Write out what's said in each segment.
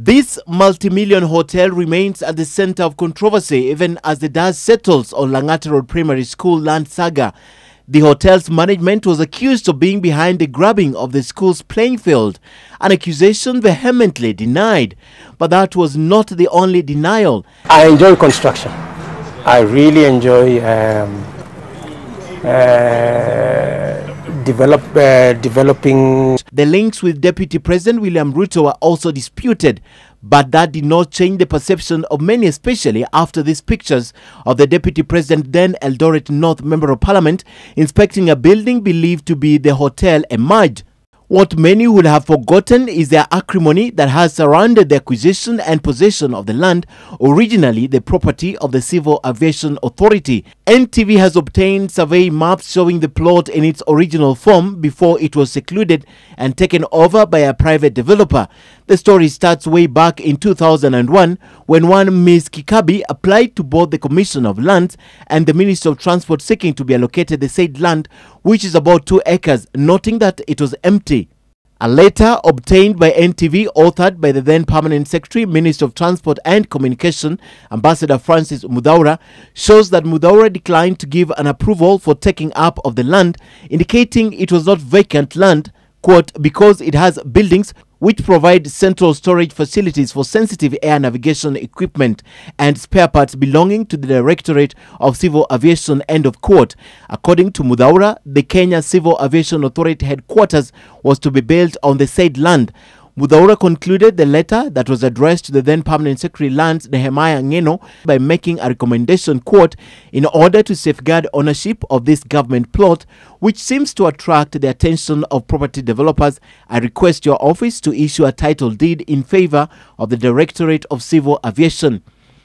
This multi-million hotel remains at the center of controversy even as the dust settles on Langata Road Primary School land saga. The hotel's management was accused of being behind the grabbing of the school's playing field, an accusation vehemently denied. But that was not the only denial. I enjoy construction. I really enjoy um, uh, develop, uh, developing. The links with Deputy President William Ruto were also disputed, but that did not change the perception of many, especially after these pictures of the Deputy President, then Eldoret North Member of Parliament, inspecting a building believed to be the hotel emerged. What many would have forgotten is the acrimony that has surrounded the acquisition and possession of the land, originally the property of the Civil Aviation Authority. NTV has obtained survey maps showing the plot in its original form before it was secluded and taken over by a private developer. The story starts way back in 2001 when one Ms. Kikabi applied to both the Commission of Lands and the Ministry of Transport seeking to be allocated the said land, which is about two acres, noting that it was empty a letter obtained by NTV, authored by the then Permanent Secretary, Minister of Transport and Communication, Ambassador Francis Mudaura, shows that Mudaura declined to give an approval for taking up of the land, indicating it was not vacant land, quote, because it has buildings which provide central storage facilities for sensitive air navigation equipment and spare parts belonging to the Directorate of Civil Aviation end of quote. According to Mudaura, the Kenya Civil Aviation Authority headquarters was to be built on the said land. Mudhaura concluded the letter that was addressed to the then Permanent Secretary Lance Nehemiah Ngeno by making a recommendation, quote, in order to safeguard ownership of this government plot, which seems to attract the attention of property developers, I request your office to issue a title deed in favor of the Directorate of Civil Aviation.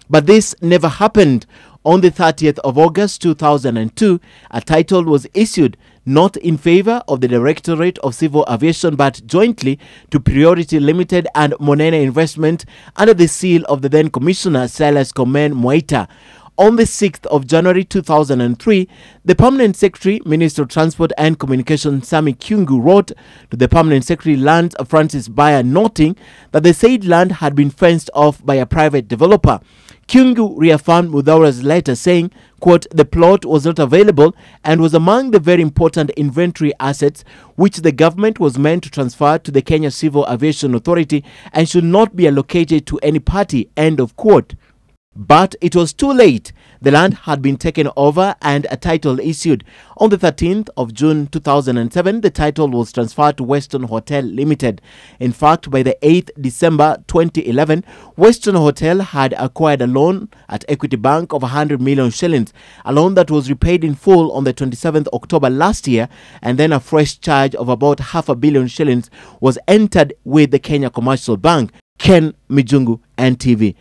But this never happened. On the 30th of August 2002, a title was issued not in favor of the Directorate of Civil Aviation, but jointly to Priority Limited and Monena Investment under the seal of the then Commissioner Silas Komen Moeta. On the 6th of January 2003, the Permanent Secretary, Minister of Transport and Communication Sami Kyungu wrote to the Permanent Secretary Lands Francis Bayer noting that the said land had been fenced off by a private developer. Kyungu reaffirmed Mudhaura's letter saying, quote, the plot was not available and was among the very important inventory assets which the government was meant to transfer to the Kenya Civil Aviation Authority and should not be allocated to any party, end of quote. But it was too late. The land had been taken over and a title issued. On the 13th of June 2007, the title was transferred to Western Hotel Limited. In fact, by the 8th December 2011, Western Hotel had acquired a loan at Equity Bank of 100 million shillings, a loan that was repaid in full on the 27th October last year, and then a fresh charge of about half a billion shillings was entered with the Kenya Commercial Bank. Ken Mijungu, NTV.